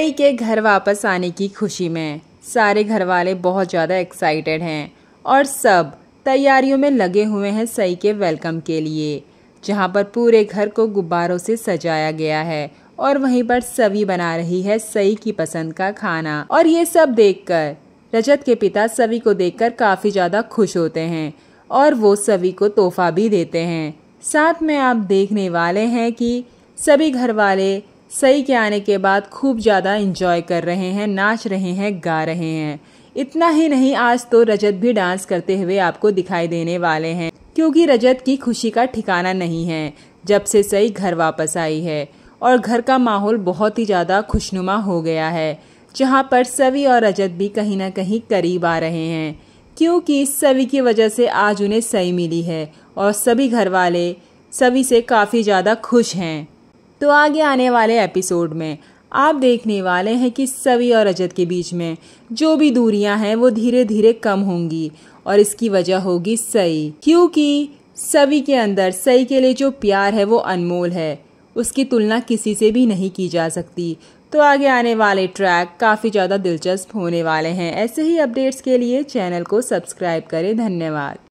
मुंबई के घर वापस आने की खुशी में सारे घर वाले बहुत ज़्यादा एक्साइटेड हैं और सब तैयारियों में लगे हुए हैं सई के वेलकम के लिए जहाँ पर पूरे घर को गुब्बारों से सजाया गया है और वहीं पर सभी बना रही है सई की पसंद का खाना और ये सब देखकर रजत के पिता सभी को देखकर काफ़ी ज़्यादा खुश होते हैं और वो सभी को तोहफा भी देते हैं साथ में आप देखने वाले हैं कि सभी घर वाले सही के आने के बाद खूब ज़्यादा इंजॉय कर रहे हैं नाच रहे हैं गा रहे हैं इतना ही नहीं आज तो रजत भी डांस करते हुए आपको दिखाई देने वाले हैं क्योंकि रजत की खुशी का ठिकाना नहीं है जब से सही घर वापस आई है और घर का माहौल बहुत ही ज़्यादा खुशनुमा हो गया है जहाँ पर सवी और रजत भी कहीं ना कहीं करीब आ रहे हैं क्योंकि इस सवी की वजह से आज उन्हें सही मिली है और सभी घर वाले सवी से काफ़ी ज़्यादा खुश हैं तो आगे आने वाले एपिसोड में आप देखने वाले हैं कि सवि और रजत के बीच में जो भी दूरियां हैं वो धीरे धीरे कम होंगी और इसकी वजह होगी सई क्योंकि सवि के अंदर सई के लिए जो प्यार है वो अनमोल है उसकी तुलना किसी से भी नहीं की जा सकती तो आगे आने वाले ट्रैक काफ़ी ज़्यादा दिलचस्प होने वाले हैं ऐसे ही अपडेट्स के लिए चैनल को सब्सक्राइब करें धन्यवाद